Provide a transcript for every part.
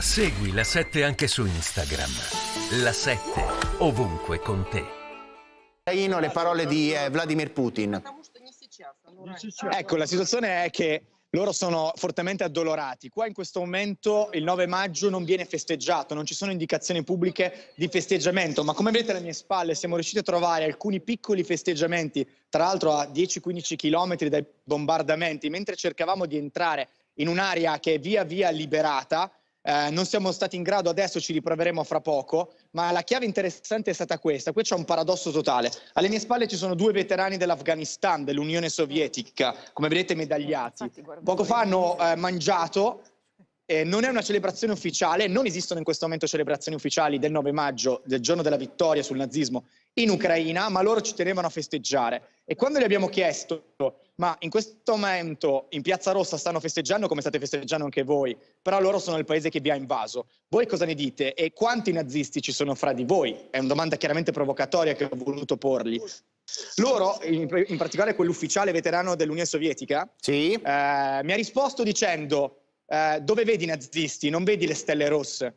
Segui la 7 anche su Instagram. La 7 ovunque con te. Le parole di eh, Vladimir Putin. Ecco, la situazione è che loro sono fortemente addolorati. Qua in questo momento il 9 maggio non viene festeggiato, non ci sono indicazioni pubbliche di festeggiamento, ma come vedete alle mie spalle siamo riusciti a trovare alcuni piccoli festeggiamenti, tra l'altro a 10-15 km dai bombardamenti, mentre cercavamo di entrare in un'area che è via via liberata, eh, non siamo stati in grado adesso, ci riproveremo fra poco, ma la chiave interessante è stata questa. Qui c'è un paradosso totale. Alle mie spalle ci sono due veterani dell'Afghanistan, dell'Unione Sovietica, come vedete medagliati. Poco fa hanno eh, mangiato eh, non è una celebrazione ufficiale, non esistono in questo momento celebrazioni ufficiali del 9 maggio, del giorno della vittoria sul nazismo in Ucraina, ma loro ci tenevano a festeggiare. E quando gli abbiamo chiesto, ma in questo momento in Piazza Rossa stanno festeggiando come state festeggiando anche voi, però loro sono il paese che vi ha invaso, voi cosa ne dite e quanti nazisti ci sono fra di voi? È una domanda chiaramente provocatoria che ho voluto porgli. Loro, in, in particolare quell'ufficiale veterano dell'Unione Sovietica, sì. eh, mi ha risposto dicendo eh, dove vedi i nazisti? Non vedi le stelle rosse.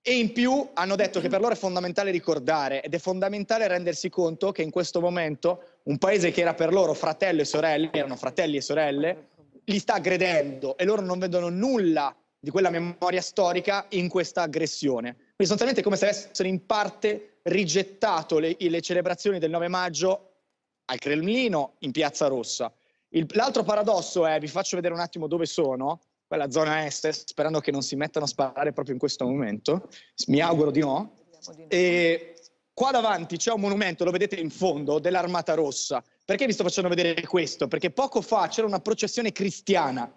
E in più hanno detto che per loro è fondamentale ricordare ed è fondamentale rendersi conto che in questo momento un paese che era per loro fratello e sorelle, erano fratelli e sorelle, li sta aggredendo e loro non vedono nulla di quella memoria storica in questa aggressione. Quindi sostanzialmente è come se avessero in parte rigettato le, le celebrazioni del 9 maggio al Cremlino in Piazza Rossa. Il, l'altro paradosso è, vi faccio vedere un attimo dove sono, quella zona est, sperando che non si mettano a sparare proprio in questo momento. Mi auguro di no. E qua davanti c'è un monumento, lo vedete in fondo, dell'Armata Rossa. Perché vi sto facendo vedere questo? Perché poco fa c'era una processione cristiana.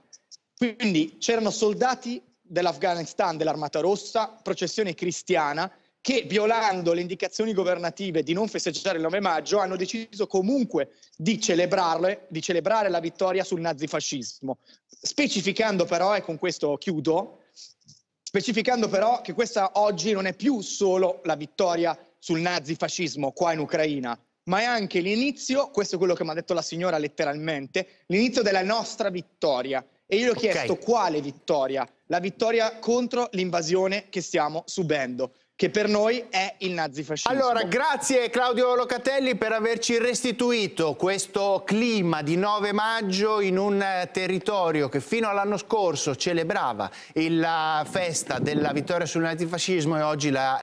Quindi c'erano soldati dell'Afghanistan, dell'Armata Rossa, processione cristiana, che violando le indicazioni governative di non festeggiare il 9 maggio hanno deciso comunque di, di celebrare la vittoria sul nazifascismo, specificando però, e con questo chiudo, specificando però che questa oggi non è più solo la vittoria sul nazifascismo qua in Ucraina, ma è anche l'inizio, questo è quello che mi ha detto la signora letteralmente, l'inizio della nostra vittoria. E io gli ho okay. chiesto quale vittoria? La vittoria contro l'invasione che stiamo subendo che per noi è il nazifascismo. Allora, grazie Claudio Locatelli per averci restituito questo clima di 9 maggio in un eh, territorio che fino all'anno scorso celebrava la eh, festa della vittoria sul nazifascismo e oggi la